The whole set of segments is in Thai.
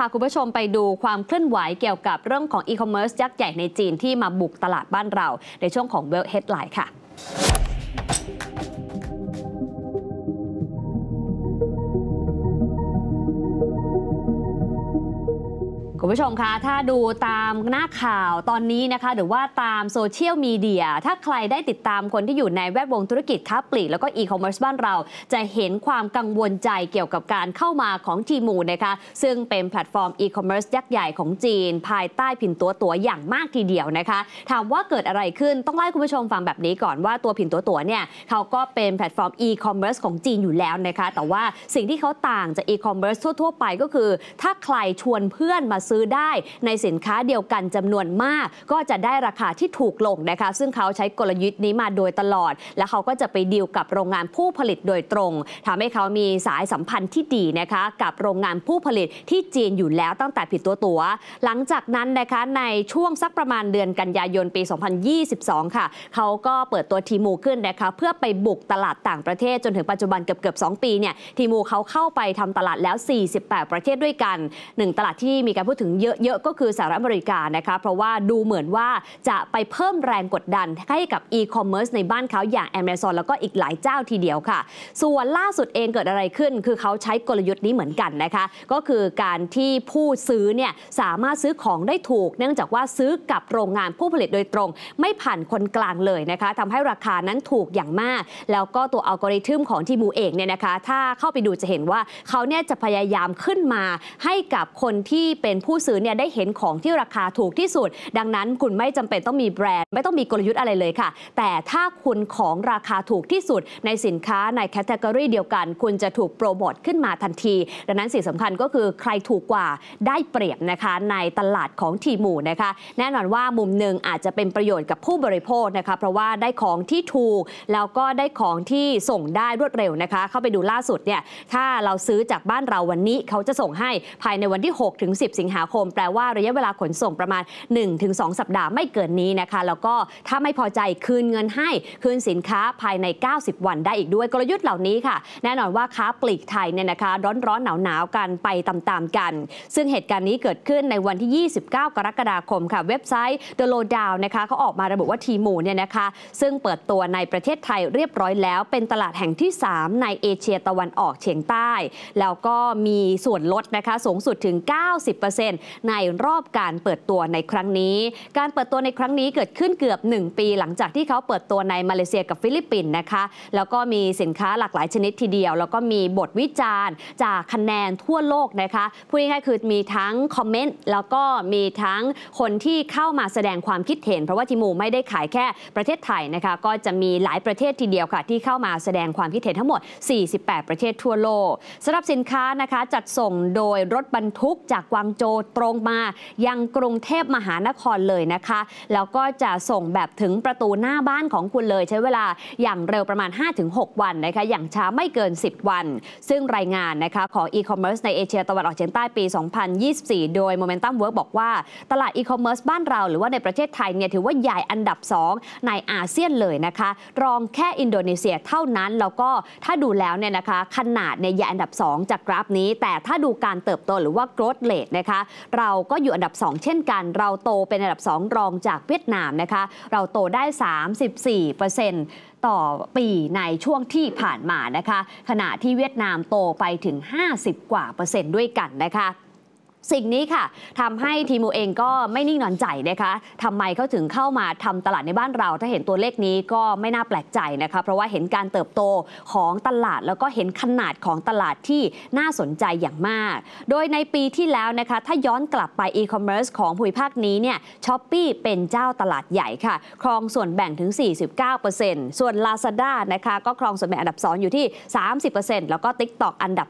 พาคุณผู้ชมไปดูความเคลื่อนไหวเกี่ยวกับเรื่องของอีคอมเมิร์ซยักษ์ใหญ่ในจีนที่มาบุกตลาดบ้านเรา ในช่วงของเวลเฮดไลน์ค่ะคุณผู้ชมคะ ถ้าดูตามหน้าข่าวตอนนี้นะคะหรือว่าตามโซเชียลมีเดีย ถ้าใครได้ติดตามคนที่อยู่ในแวดวงธุรกิจค้าปลีกแล้วก็อีคอมเมิร์ซบ้านเรา จะเห็นความกังวลใจเกี่ยวกับการเข้ามาของทีมูนะคะ ซึ่งเป็นแพลตฟอร์มอีคอมเมิร์ซยักษ์ใหญ่ของจีน ภายใต้ผินตัวตัวอย่างมากทีเดียวนะคะ ถามว่าเกิดอะไรขึ้น ต้องไล่คุณผู้ชมฟังแบบนี้ก่อนว่าตัวผินตัวตัวเนี่ยเขาก็เป็นแพลตฟอร์มอีคอมเมิร์ซของจีนอยู่แล้วนะคะ แต่ว่าสิ่งที่เขาต่างจากอีคอมเมิร์ซทั่วๆไปก็คือ ถ้าใครชวนเพื่อนมาซื้อได้ในสินค้าเดียวกันจำนวนมากก็จะได้ราคาที่ถูกลงนะคะซึ่งเขาใช้กลยุทธ์นี้มาโดยตลอด และเขาก็จะไปดีลกับโรงงานผู้ผลิตโดยตรง ทำให้เขามีสายสัมพันธ์ที่ดีนะคะกับโรงงานผู้ผลิตที่จีนอยู่แล้วตั้งแต่ผิดตัวตัวหลังจากนั้นนะคะในช่วงสักประมาณเดือนกันยายนปี 2022 ค่ะเขาก็เปิดตัวทีมูขึ้นนะคะเพื่อไปบุกตลาดต่างประเทศจนถึงปัจจุบันเกือบเกือบสปีเนี่ยทีมูเขาเข้าไปทำตลาดแล้ว 48 ประเทศด้วยกัน 1 ตลาดที่มีการพูดถึงเยอะๆ ก็คือสหรัฐอเมริกานะคะ เพราะว่าดูเหมือนว่าจะไปเพิ่มแรงกดดันให้กับอีคอมเมิร์ซในบ้านเขาอย่าง Amazon แล้วก็อีกหลายเจ้าทีเดียวค่ะ ส่วนล่าสุดเองเกิดอะไรขึ้น คือเขาใช้กลยุทธ์นี้เหมือนกันนะคะ ก็คือการที่ผู้ซื้อเนี่ยสามารถซื้อของได้ถูก เนื่องจากว่าซื้อกับโรงงานผู้ผลิตโดยตรง ไม่ผ่านคนกลางเลยนะคะทำให้ราคานั้นถูกอย่างมาก แล้วก็ตัวอัลกอริทึมของทีมูเองเนี่ยนะคะ ถ้าเข้าไปดูจะเห็นว่าเขาเนี่ยจะพยายามขึ้นมาให้กับคนที่เป็นผู้ผู้ซื้อเนี่ยได้เห็นของที่ราคาถูกที่สุด ดังนั้นคุณไม่จำเป็นต้องมีแบรนด์ไม่ต้องมีกลยุทธ์อะไรเลยค่ะ แต่ถ้าคุณของราคาถูกที่สุด ในสินค้าในแคตตากรีเดียวกัน คุณจะถูกโปรโมทขึ้นมาทันที ดังนั้นสิ่งสำคัญก็คือใครถูกกว่าได้เปรียบนะคะในตลาดของทีมูนะคะแน่นอนว่ามุมหนึ่งอาจจะเป็นประโยชน์กับผู้บริโภคนะคะเพราะว่าได้ของที่ถูกแล้วก็ได้ของที่ส่งได้รวดเร็วนะคะ เข้าไปดูล่าสุดเนี่ยถ้าเราซื้อจากบ้านเราวันนี้ เขาจะส่งให้ภายในวันที่6ถึง10สิงหาาคมแปลว่าระยะเวลาขนส่งประมาณ 1-2 สัปดาห์ไม่เกินนี้นะคะ แล้วก็ถ้าไม่พอใจคืนเงินให้คืนสินค้าภายใน 90 วันได้อีกด้วยกลยุทธ์เหล่านี้ค่ะ แน่นอนว่าค้าปลีกไทยเนี่ยนะคะ ร้อนร้อนหนาวหนาวกันไปตามๆกัน ซึ่งเหตุการณ์นี้เกิดขึ้นในวันที่ 29 กรกฎาคมค่ะ เว็บไซต์ The Lowdown นะคะเขาออกมาระบุว่าทีมูเนี่ยนะคะซึ่งเปิดตัวในประเทศไทยเรียบร้อยแล้ว เป็นตลาดแห่งที่ 3 ในเอเชียตะวันออกเฉียงใต้แล้วก็มีส่วนลดนะคะสูงสุดถึง 90%นในรอบการเปิดตัวในครั้งนี้ การเปิดตัวในครั้งนี้เกิดขึ้นเกือบ 1 ปีหลังจากที่เขาเปิดตัวในมาเลเซียกับฟิลิปปินส์นะคะ แล้วก็มีสินค้าหลากหลายชนิดทีเดียว แล้วก็มีบทวิจารณ์จากคะแนนทั่วโลกนะคะพูดง่ายๆคือมีทั้งคอมเมนต์แล้วก็มีทั้งคนที่เข้ามาแสดงความคิดเห็น เพราะว่าทีมูไม่ได้ขายแค่ประเทศไทยนะคะ ก็จะมีหลายประเทศทีเดียวค่ะ ที่เข้ามาแสดงความคิดเห็นทั้งหมด 48 ประเทศทั่วโลกสำหรับสินค้านะคะจัดส่งโดยรถบรรทุกจากกวางโจตรงมายังกรุงเทพมหานครเลยนะคะ แล้วก็จะส่งแบบถึงประตูหน้าบ้านของคุณเลยใช้เวลาอย่างเร็วประมาณ 5-6 วันนะคะอย่างช้าไม่เกิน 10 วัน ซึ่งรายงานนะคะของอีคอมเมิร์ซในเอเชียตะวันออกเฉียงใต้ปี 2024 โดย Momentum Work บอกว่าตลาดอีคอมเมิร์ซบ้านเราหรือว่าในประเทศไทยเนี่ยถือว่าใหญ่อันดับ 2 ในอาเซียนเลยนะคะ รองแค่อินโดนีเซียเท่านั้นแล้วก็ถ้าดูแล้วเนี่ยนะคะ ขนาดในใหญ่อันดับ 2 จากกราฟนี้ แต่ถ้าดูการเติบโตหรือว่า growth rate นะคะเราก็อยู่อันดับ 2 เช่นกัน เราโตเป็นอันดับ 2 รองจากเวียดนามนะคะ เราโตได้ 34%ต่อปีในช่วงที่ผ่านมานะคะ ขณะที่เวียดนามโตไปถึง 50 กว่าเปอร์เซ็นต์ด้วยกันนะคะสิ่งนี้ค่ะทำให้ทีมูเองก็ไม่นิ่งนอนใจนะคะทำไมเขาถึงเข้ามาทำตลาดในบ้านเรา ถ้าเห็นตัวเลขนี้ก็ไม่น่าแปลกใจนะคะ เพราะว่าเห็นการเติบโตของตลาดแล้วก็เห็นขนาดของตลาดที่น่าสนใจอย่างมาก โดยในปีที่แล้วนะคะ ถ้าย้อนกลับไป อีคอมเมิร์ซของภูมิภาคนี้เนี่ยช้อปปี้เป็นเจ้าตลาดใหญ่ค่ะ ครองส่วนแบ่งถึง 49%ส่วน Lazada นะคะก็ครองส่วนแบ่งอันดับ2อยู่ที่ 30%แล้วก็ TikTok อันดับ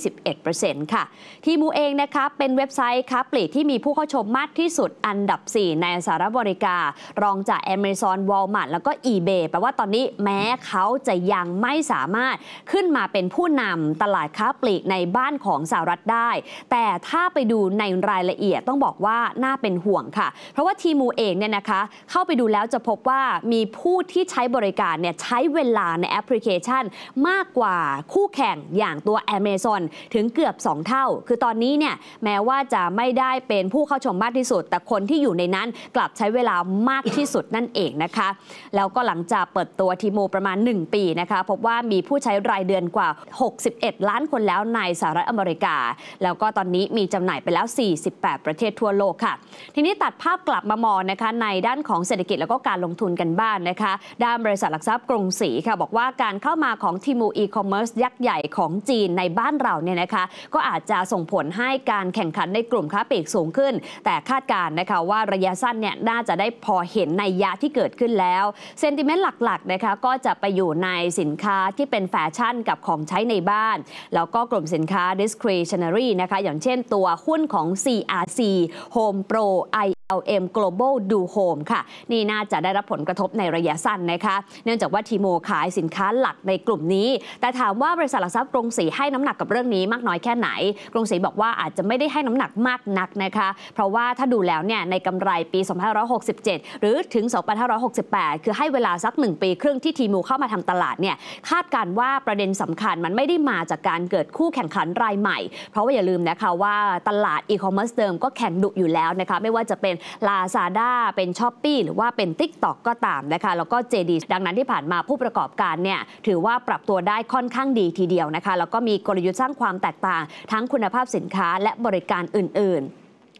3 21%ค่ะ ทีมูเองนะคะเป็นเว็บไซต์ค้าปลีกที่มีผู้เข้าชมมากที่สุดอันดับ 4 ในสหรัฐอเมริการองจาก Amazon Walmart แล้วก็ eBay แปลว่าตอนนี้แม้เขาจะยังไม่สามารถขึ้นมาเป็นผู้นำตลาดค้าปลีกในบ้านของสหรัฐได้ แต่ถ้าไปดูในรายละเอียดต้องบอกว่าน่าเป็นห่วงค่ะ เพราะว่าทีมูเองเนี่ยนะคะเข้าไปดูแล้วจะพบว่ามีผู้ที่ใช้บริการเนี่ยใช้เวลาในแอปพลิเคชันมากกว่าคู่แข่งอย่างตัว Amazon ถึงเกือบ 2 เท่า คือตอนนี้เนี่ยแม้ว่าจะไม่ได้เป็นผู้เข้าชมมากที่สุด แต่คนที่อยู่ในนั้นกลับใช้เวลามากที่สุดนั่นเองนะคะแล้วก็หลังจากเปิดตัวทีโมประมาณ 1 ปีนะคะพบว่ามีผู้ใช้รายเดือนกว่า 61 ล้านคนแล้วในสหรัฐอเมริกา แล้วก็ตอนนี้มีจำหน่ายไปแล้ว 48 ประเทศทั่วโลกค่ะทีนี้ตัดภาพกลับมามองนะคะ ในด้านของเศรษฐกิจแล้วก็การลงทุนกันบ้างนนะคะด้านบริษัทหลักทรัพย์กรุงศรีค่ะบอกว่าการเข้ามาของทีโมอีคอมเมิร์ซยักษ์ใหญ่ของจีนในบ้านเราเนี่ยนะคะก็อาจจะส่งผลให้การแข่งขันในกลุ่มค้าปลีกสูงขึ้น แต่คาดการณ์นะคะว่าระยะสั้นเนี่ยน่าจะได้พอเห็นในยะที่เกิดขึ้นแล้ว เซนติเมนต์หลักๆนะคะก็จะไปอยู่ในสินค้าที่เป็นแฟชั่นกับของใช้ในบ้าน แล้วก็กลุ่มสินค้า discretionary นะคะอย่างเช่นตัวหุ้นของ CRC Home Pro i LM Global Do Home ค่ะ นี่น่าจะได้รับผลกระทบในระยะสั้นนะคะเนื่องจากว่าทีโมขายสินค้าหลักในกลุ่มนี้แต่ถามว่าบริษัทหลักทรัพย์กรุงศรีให้น้ำหนักกับเรื่องนี้มากน้อยแค่ไหน กรุงศรีบอกว่าอาจจะไม่ได้ให้น้ำหนักมากนักนะคะเพราะว่าถ้าดูแล้วเนี่ยในกำไรปี 2567 หรือถึง 2568 คือให้เวลาสัก 1 ปีครึ่งที่ทีโมเข้ามาทำตลาดเนี่ยคาดการว่าประเด็นสำคัญมันไม่ได้มาจากการเกิดคู่แข่งขันรายใหม่เพราะว่าอย่าลืมนะคะว่าตลาดอีคอมเมิร์ซเดิมก็แข่งดุอยู่แล้วนะคะไม่ว่าจะเป็น Lazada เป็น s h อ p e e หรือว่าเป็น TikTok ก็ตามนะคะ แล้วก็ JD ดังนั้นที่ผ่านมาผู้ประกอบการเนี่ยถือว่าปรับตัวได้ค่อนข้างดีทีเดียวนะคะ แล้วก็มีกลยุทธ์สร้างความแตกต่างทั้งคุณภาพสินค้าและบริการอื่น ๆ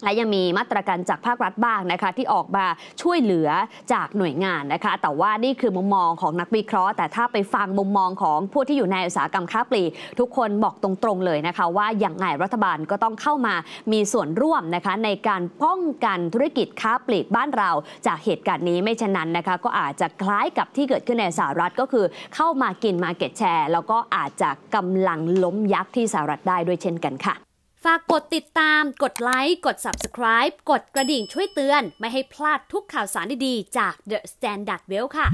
และยังมีมาตรการจากภาครัฐบ้างนะคะ ที่ออกมาช่วยเหลือจากหน่วยงานนะคะ แต่ว่านี่คือมุมมองของนักวิเคราะห์แต่ถ้าไปฟังมุมมองของผู้ที่อยู่ในอุตสาหกรรมค้าปลีกทุกคนบอกตรงๆเลยนะคะ ว่าอย่างไรรัฐบาลก็ต้องเข้ามามีส่วนร่วมนะคะ ในการป้องกันธุรกิจค้าปลีกบ้านเราจากเหตุการณ์นี้ไม่เช่นนั้นนะคะ ก็อาจจะคล้ายกับที่เกิดขึ้นในสหรัฐก็คือ เข้ามากินมาเก็ตแชร์แล้วก็อาจจะกำลังล้มยักษ์ที่สหรัฐได้ด้วยเช่นกันค่ะฝากกดติดตาม กดไลค์ กด subscribe กดกระดิ่งช่วยเตือนไม่ให้พลาดทุกข่าวสารดีๆจาก The Standard Well ค่ะ